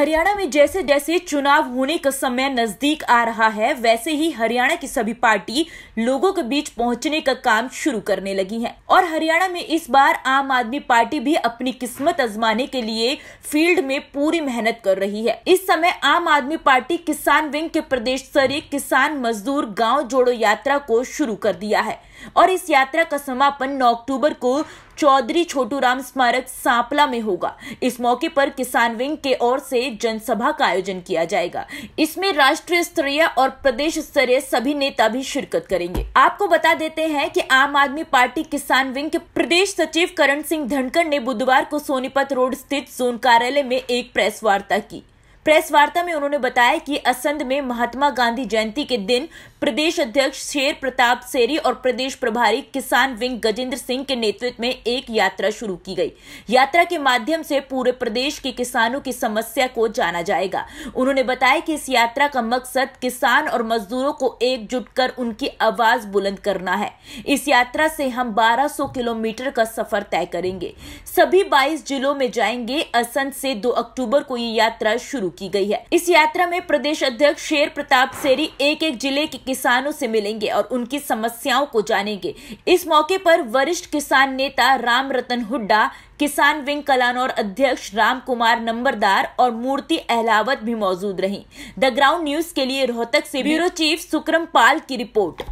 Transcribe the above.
हरियाणा में जैसे जैसे चुनाव होने का समय नजदीक आ रहा है वैसे ही हरियाणा की सभी पार्टी लोगों के बीच पहुंचने का काम शुरू करने लगी हैं और हरियाणा में इस बार आम आदमी पार्टी भी अपनी किस्मत आजमाने के लिए फील्ड में पूरी मेहनत कर रही है इस समय आम आदमी पार्टी किसान विंग के प्रदेश स्तरीय किसान मजदूर गाँव जोड़ो यात्रा को शुरू कर दिया है और इस यात्रा का समापन 9 अक्टूबर को चौधरी छोटूराम स्मारक सांपला में होगा इस मौके पर किसान विंग के ओर से जनसभा का आयोजन किया जाएगा इसमें राष्ट्रीय स्तरीय और प्रदेश स्तरीय सभी नेता भी शिरकत करेंगे आपको बता देते हैं कि आम आदमी पार्टी किसान विंग के प्रदेश सचिव करण सिंह धनखड़ ने बुधवार को सोनीपत रोड स्थित जोन कार्यालय में एक प्रेस वार्ता की प्रेस वार्ता में उन्होंने बताया कि असंध में महात्मा गांधी जयंती के दिन प्रदेश अध्यक्ष शेर प्रताप सेरी और प्रदेश प्रभारी किसान विंग गजेंद्र सिंह के नेतृत्व में एक यात्रा शुरू की गई यात्रा के माध्यम से पूरे प्रदेश के किसानों की समस्या को जाना जाएगा उन्होंने बताया कि इस यात्रा का मकसद किसान और मजदूरों को एकजुट कर उनकी आवाज बुलंद करना है इस यात्रा से हम 1200 किलोमीटर का सफर तय करेंगे सभी 22 जिलों में जाएंगे असंत से 2 अक्टूबर को ये यात्रा शुरू शुरू की गई है इस यात्रा में प्रदेश अध्यक्ष शेर प्रताप सेरी एक एक जिले के किसानों से मिलेंगे और उनकी समस्याओं को जानेंगे इस मौके पर वरिष्ठ किसान नेता राम रतन हुड्डा किसान विंग कलानौर अध्यक्ष राम कुमार नंबरदार और मूर्ति अहलावत भी मौजूद रही द ग्राउंड न्यूज के लिए रोहतक से ब्यूरो चीफ सुक्रम पाल की रिपोर्ट